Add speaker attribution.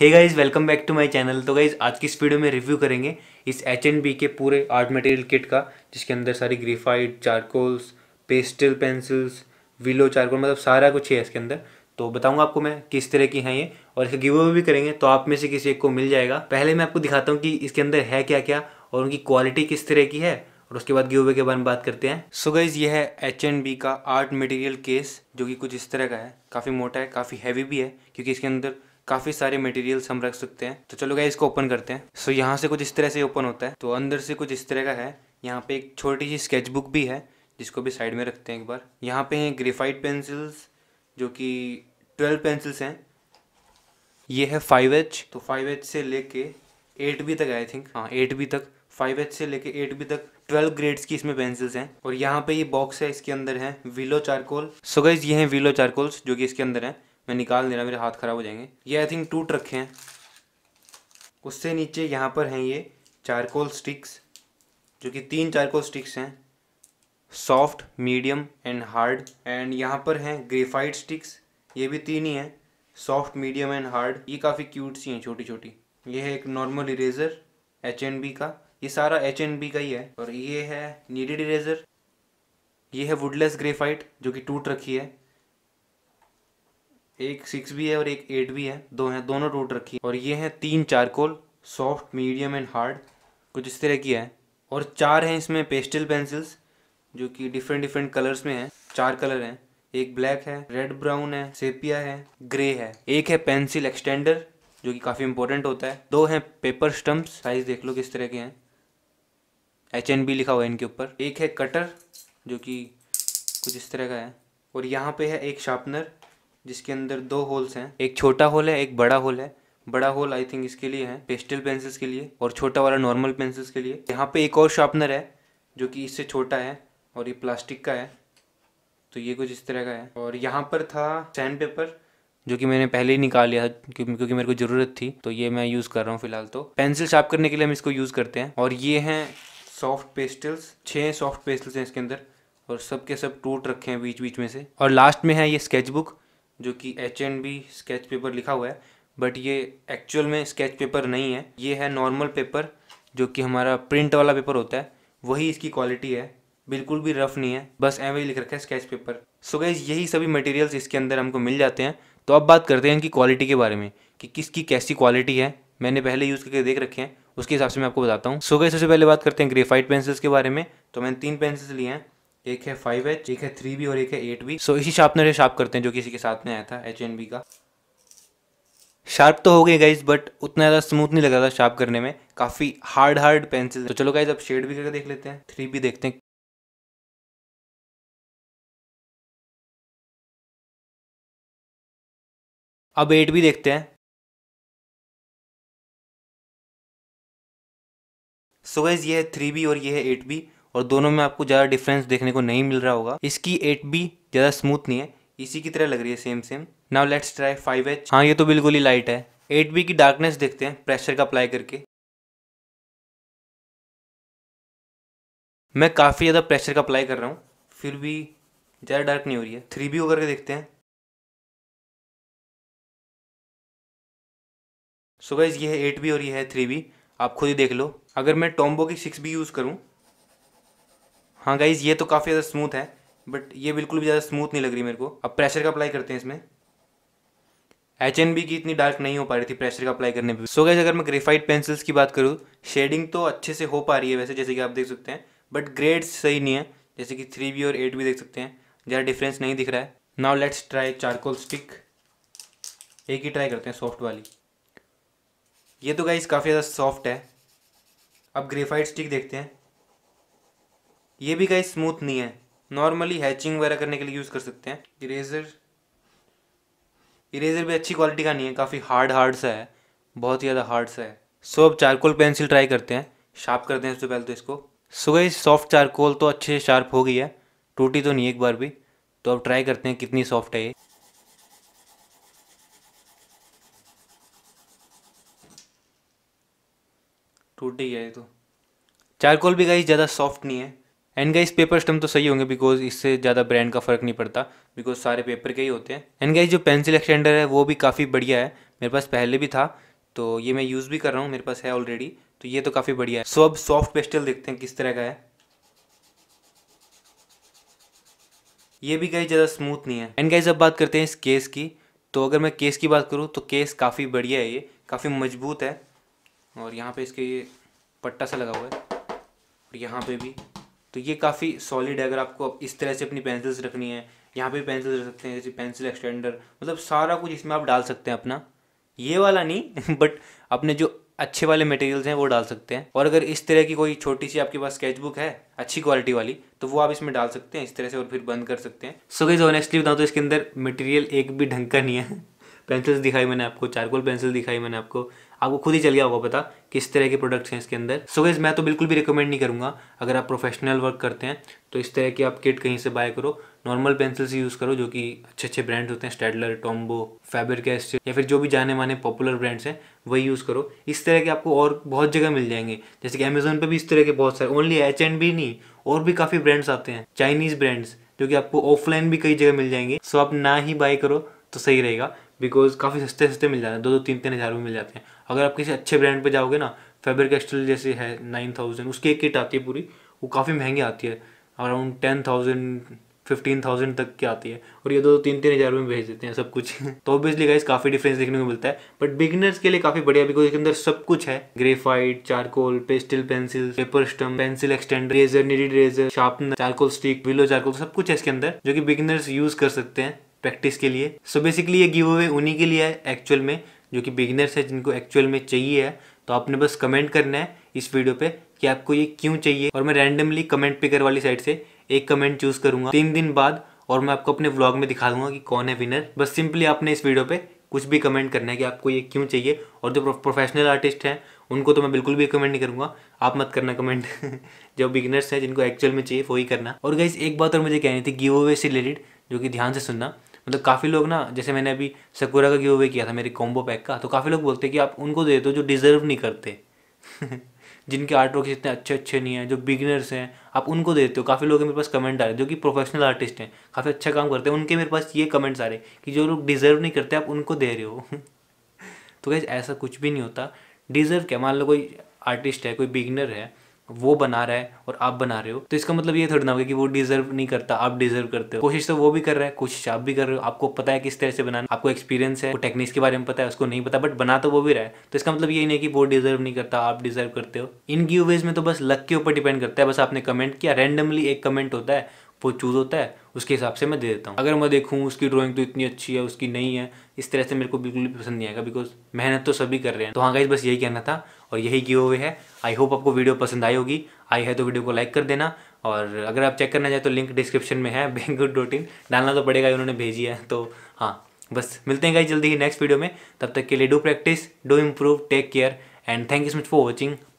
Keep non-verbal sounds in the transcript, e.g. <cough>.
Speaker 1: hey guys welcome back to my channel तो guys आज की इस वीडियो में रिव्यू करेंगे इस एच एन बी के पूरे आर्ट मटेरियल किट का जिसके अंदर सारी graphite charcoals pastel pencils willow charcoal मतलब सारा कुछ है इसके अंदर तो बताऊंगा आपको मैं किस तरह की हैं ये और इसका गिव अवे भी करेंगे तो आप में से किसी एक को मिल जाएगा पहले मैं आपको दिखाता हूँ कि इसके अंदर है क्या क्या और उनकी क्वालिटी किस तरह की है और उसके बाद गिव अवे के बारे में बात करते हैं सो गाइज ये है एच एंड बी का आर्ट मटेरियल केस जो कि कुछ इस तरह का है काफ़ी मोटा है काफ़ी हैवी भी है क्योंकि इसके अंदर काफ़ी सारे मटेरियल्स हम रख सकते हैं तो चलो गाइस इसको ओपन करते हैं सो यहाँ से कुछ इस तरह से ओपन होता है तो अंदर से कुछ इस तरह का है यहाँ पे एक छोटी सी स्केच बुक भी है जिसको भी साइड में रखते हैं एक बार यहाँ पे हैं ग्रेफाइट पेंसिल्स जो कि ट्वेल्व पेंसिल्स हैं ये है फाइव एच तो फाइव एच से लेके एट बी तक आई थिंक हाँ एट बी तक फाइव एच से लेके एट बी तक ट्वेल्व ग्रेड्स की इसमें पेंसिल्स हैं और यहाँ पे ये बॉक्स है इसके अंदर है विलो चारकोल सो गाइज ये हैं विलो चारकोल्स जो कि इसके अंदर है मैं निकाल दे रहा मेरे हाथ ख़राब हो जाएंगे ये आई थिंक टूट रखे हैं उससे नीचे यहाँ पर हैं ये चारकोल स्टिक्स जो कि तीन चारकोल स्टिक्स हैं soft medium and hard and यहाँ पर हैं ग्रेफाइट स्टिक्स ये भी तीन ही हैं सॉफ्ट मीडियम एंड हार्ड ये काफ़ी क्यूट सी हैं छोटी छोटी ये है एक normal eraser H N B का ये सारा एच एन बी का ही है और ये है नीडेड इरेजर ये है वुडलेस ग्रेफाइट जो कि टूट रखी है एक सिक्स भी है और एक एट भी है दो हैं दोनों टूट रखी और ये हैं तीन charcoal soft medium and hard कुछ इस तरह की है और चार हैं इसमें पेस्टल पेंसिल्स जो कि डिफरेंट डिफरेंट कलर्स में हैं चार कलर हैं एक ब्लैक है रेड ब्राउन है सेपिया है ग्रे है एक है पेंसिल एक्सटेंडर जो कि काफ़ी इंपॉर्टेंट होता है दो हैं पेपर स्टम्प्स साइज देख लो किस तरह के हैं एच एन बी लिखा हुआ है इनके ऊपर एक है कटर जो कि कुछ इस तरह का है और यहाँ पे है एक शार्पनर जिसके अंदर दो होल्स हैं एक छोटा होल है एक बड़ा होल है बड़ा होल आई थिंक इसके लिए है पेस्टल पेंसिल्स के लिए और छोटा वाला नॉर्मल पेंसिल्स के लिए यहाँ पे एक और शार्पनर है जो कि इससे छोटा है और ये प्लास्टिक का है तो ये कुछ इस तरह का है और यहाँ पर था सैन पेपर जो कि मैंने पहले ही निकाल लिया क्योंकि मेरे को ज़रूरत थी तो ये मैं यूज़ कर रहा हूँ फिलहाल तो पेंसिल शार्प करने के लिए हम इसको यूज़ करते हैं और ये हैं सॉफ्ट पेस्टल्स छः सॉफ्ट पेस्टल्स हैं इसके अंदर और सब के सब टूट रखे हैं बीच बीच में से और लास्ट में है ये स्केच बुक जो कि H and B sketch paper लिखा हुआ है बट ये एक्चुअल में स्केच पेपर नहीं है ये है नॉर्मल पेपर जो कि हमारा प्रिंट वाला पेपर होता है वही इसकी क्वालिटी है बिल्कुल भी रफ़ नहीं है बस वही लिख रखा है स्केच पेपर सो गैस यही सभी मटेरियल्स इसके अंदर हमको मिल जाते हैं तो अब बात करते हैं इनकी क्वालिटी के बारे में कि किसकी कैसी क्वालिटी है मैंने पहले यूज़ करके देख रखे हैं उसके हिसाब से मैं आपको बताता हूँ सो गई सबसे पहले बात करते हैं ग्रेफाइट पेंसिल्स के बारे में तो मैंने तीन पेंसिल्स लिए हैं एक है फाइव एच एक है थ्री बी और एक है एट बी सो इसी शार्पनर से शार्प करते हैं जो किसी के साथ में आया था एच एन बी का शार्प तो हो गए गाइज बट उतना ज़्यादा स्मूथ नहीं लग रहा था शार्प करने में काफ़ी हार्ड हार्ड पेंसिल तो चलो गाइज अब शेड भी करके देख लेते हैं थ्री भी देखते हैं अब एट भी देखते हैं सो so गाइज ये है थ्री बी और ये है एट बी और दोनों में आपको ज़्यादा डिफरेंस देखने को नहीं मिल रहा होगा इसकी एट बी ज़्यादा स्मूथ नहीं है इसी की तरह लग रही है same same now let's try five H हाँ ये तो बिल्कुल ही लाइट है एट बी की डार्कनेस देखते हैं प्रेशर का अप्लाई करके मैं काफ़ी ज़्यादा प्रेशर का अप्लाई कर रहा हूँ फिर भी ज़्यादा डार्क नहीं हो रही है थ्री बी होकर के देखते हैं सो so गाइज ये है एट बी और ये है थ्री बी आप खुद ही देख लो अगर मैं टोम्बो की सिक्स बी यूज़ करूँ हाँ गाइज़ ये तो काफ़ी ज़्यादा स्मूथ है बट ये बिल्कुल भी ज़्यादा स्मूथ नहीं लग रही मेरे को अब प्रेशर का अप्लाई करते हैं इसमें एच एन बी की इतनी डार्क नहीं हो पा रही थी प्रेशर का अप्लाई करने पे सो so गाइज अगर मैं ग्रेफाइट पेंसिल्स की बात करूँ शेडिंग तो अच्छे से हो पा रही है वैसे जैसे कि आप देख सकते हैं बट ग्रेड्स सही नहीं है जैसे कि थ्री बी और एट भी देख सकते हैं ज़्यादा डिफरेंस नहीं दिख रहा है now let's try charcoal stick एक ही ट्राई करते हैं सॉफ्ट वाली ये तो गाइज काफ़ी ज़्यादा सॉफ्ट है अब ग्रेफाइट स्टिक देखते हैं ये भी गाइस स्मूथ नहीं है नॉर्मली हैचिंग वगैरह करने के लिए यूज़ कर सकते हैं इरेजर इरेजर भी अच्छी क्वालिटी का नहीं है काफ़ी हार्ड हार्ड सा है बहुत ही ज़्यादा हार्ड सा है सो अब चारकोल पेंसिल ट्राई करते हैं शार्प करते हैं सबसे पहले तो इसको सो गई सॉफ्ट चारकोल तो अच्छे से शार्प हो गई है टूटी तो नहीं एक बार भी तो अब ट्राई करते हैं कितनी सॉफ्ट है ये टूटी गया ये तो चारकोल भी गई ज़्यादा सॉफ्ट नहीं है एंड गाइज पेपर स्टम तो सही होंगे बिकॉज इससे ज़्यादा ब्रांड का फ़र्क नहीं पड़ता बिकॉज सारे पेपर के ही होते हैं एंड गाइज जो पेंसिल एक्सटेंडर है वो भी काफ़ी बढ़िया है मेरे पास पहले भी था तो ये मैं यूज़ भी कर रहा हूँ मेरे पास है ऑलरेडी तो ये तो काफ़ी बढ़िया है सो अब सॉफ्ट पेस्टल देखते हैं किस तरह का है ये भी गाइज ज़्यादा स्मूथ नहीं है एंड गाइज अब बात करते हैं इस केस की तो अगर मैं केस की बात करूँ तो केस काफ़ी बढ़िया है ये काफ़ी मजबूत है और यहाँ पे इसके ये पट्टा सा लगा हुआ है और यहाँ पे भी तो ये काफ़ी सॉलिड है अगर आपको इस तरह से अपनी पेंसिल्स रखनी है यहाँ पे पेंसिल रख सकते हैं जैसे पेंसिल एक्सटेंडर मतलब सारा कुछ इसमें आप डाल सकते हैं अपना ये वाला नहीं बट <laughs> अपने जो अच्छे वाले मटेरियल्स हैं वो डाल सकते हैं और अगर इस तरह की कोई छोटी सी आपके पास स्केचबुक है अच्छी क्वालिटी वाली तो वो आप इसमें डाल सकते हैं इस तरह से और फिर बंद कर सकते हैं सो गई ऑनेस्टली बताऊँ तो इसके अंदर मटेरियल एक भी ढंग का नहीं है पेंसिल्स दिखाई मैंने आपको चारकोल पेंसिल दिखाई मैंने आपको आपको खुद ही चल गया होगा पता किस तरह के प्रोडक्ट्स हैं इसके अंदर सो so गैस मैं तो बिल्कुल भी रिकमेंड नहीं करूँगा अगर आप प्रोफेशनल वर्क करते हैं तो इस तरह की आप किट कहीं से बाय करो नॉर्मल पेंसिल्स यूज़ करो जो कि अच्छे अच्छे ब्रांड्स होते हैं स्टेडलर टॉम्बो फैबर कैस्ट या फिर जो भी जाने माने पॉपुलर ब्रांड्स हैं वही यूज़ करो इस तरह के आपको और बहुत जगह मिल जाएंगे जैसे कि अमेजोन पर भी इस तरह के बहुत सारे ओनली एच एंड भी नहीं और भी काफ़ी ब्रांड्स आते हैं चाइनीज़ ब्रांड्स जो कि आपको ऑफलाइन भी कई जगह मिल जाएंगे सो आप ना ही बाय करो तो सही रहेगा बिकॉज काफ़ी सस्ते सस्ते मिल जाते हैं दो दो तीन तीन हज़ार में मिल जाते हैं अगर आप किसी अच्छे ब्रांड पर जाओगे ना फेबर कैस्टल जैसे है नाइन थाउजेंड उसकी एक किट आती है पूरी वो काफ़ी महंगी आती है around ten thousand fifteen thousand तक की आती है और ये दो तीन तीन हज़ार में भेज देते हैं सब कुछ <laughs> तो ऑब्वियसली गाइस काफ़ी डिफरेंस देखने को मिलता है बट बिगिनर्स के लिए काफ़ी बढ़िया बिकॉज इसके अंदर सब कुछ है graphite charcoal pastel pencil paper stump pencil extend eraser kneaded eraser sharpener charcoal stick willow charcoal सब कुछ है इसके अंदर जो कि बिगिनर्स यूज़ कर सकते हैं प्रैक्टिस के लिए सो so बेसिकली ये गिव अवे उन्हीं के लिए है एक्चुअल में जो कि बिगिनर्स है जिनको एक्चुअल में चाहिए है तो आपने बस कमेंट करना है इस वीडियो पे कि आपको ये क्यों चाहिए और मैं रैंडमली कमेंट पिकर वाली साइड से एक कमेंट चूज करूंगा तीन दिन बाद और मैं आपको अपने व्लॉग में दिखा दूंगा कि कौन है विनर बस सिंपली आपने इस वीडियो पे कुछ भी कमेंट करना है कि आपको ये क्यों चाहिए और जो प्रोफेशनल आर्टिस्ट हैं उनको तो मैं बिल्कुल भी कमेंट नहीं करूंगा आप मत करना कमेंट <laughs> जो बिगिनर्स हैं जिनको एक्चुअल में चाहिए वही करना और गाइज एक बात और मुझे कहनी थी गिव अवे से रिलेटेड जो कि ध्यान से सुनना मतलब काफ़ी लोग ना जैसे मैंने अभी सकुरा का गिव अवे किया था मेरे कॉम्बो पैक का तो काफ़ी लोग बोलते हैं कि आप उनको दे दो जो डिज़र्व नहीं करते <laughs> जिनके आर्ट वर्क इतने अच्छे अच्छे नहीं हैं जो बिगिनर्स हैं आप उनको देते हो काफ़ी लोग मेरे पास कमेंट आ रहे हैं जो कि प्रोफेशनल आर्टिस्ट हैं काफ़ी अच्छा काम करते हैं उनके मेरे पास ये कमेंट्स आ रहे हैं कि जो लोग डिज़र्व नहीं करते आप उनको दे रहे हो <laughs> तो कैसे ऐसा कुछ भी नहीं होता डिज़र्व क्या मान लो कोई आर्टिस्ट है कोई बिगनर है वो बना रहा है और आप बना रहे हो तो इसका मतलब ये थोड़ी ना होगा कि वो डिजर्व नहीं करता आप डिजर्व करते हो कोशिश तो वो भी कर रहा है कोशिश आप भी कर रहे हो आपको पता है किस तरह से बनाना आपको एक्सपीरियंस है टेक्निक्स के बारे में पता है उसको नहीं पता बट बना तो वो भी रहा है तो इसका मतलब ये नहीं कि वो डिजर्व नहीं करता आप डिजर्व करते हो इन गिव में तो बस लक के ऊपर डिपेंड करता है बस आपने कमेंट किया रेंडमली एक कमेंट होता है वो चूज़ होता है उसके हिसाब से मैं दे देता हूँ अगर मैं देखूँ उसकी ड्राइंग तो इतनी अच्छी है उसकी नहीं है इस तरह से मेरे को बिल्कुल भी पसंद नहीं आएगा बिकॉज मेहनत तो सभी कर रहे हैं तो हाँ गाइज बस यही कहना था और यही गिव अवे है आई होप आपको वीडियो पसंद आई होगी आई है तो वीडियो को लाइक कर देना और अगर आप चेक करना चाहें तो लिंक डिस्क्रिप्शन में है बैंक डॉट इन डालना तो पड़ेगा उन्होंने भेजी है तो हाँ बस मिलते हैं गाई जल्दी ही नेक्स्ट वीडियो में तब तक के लिए do practice do improve take care and thank you so much for watching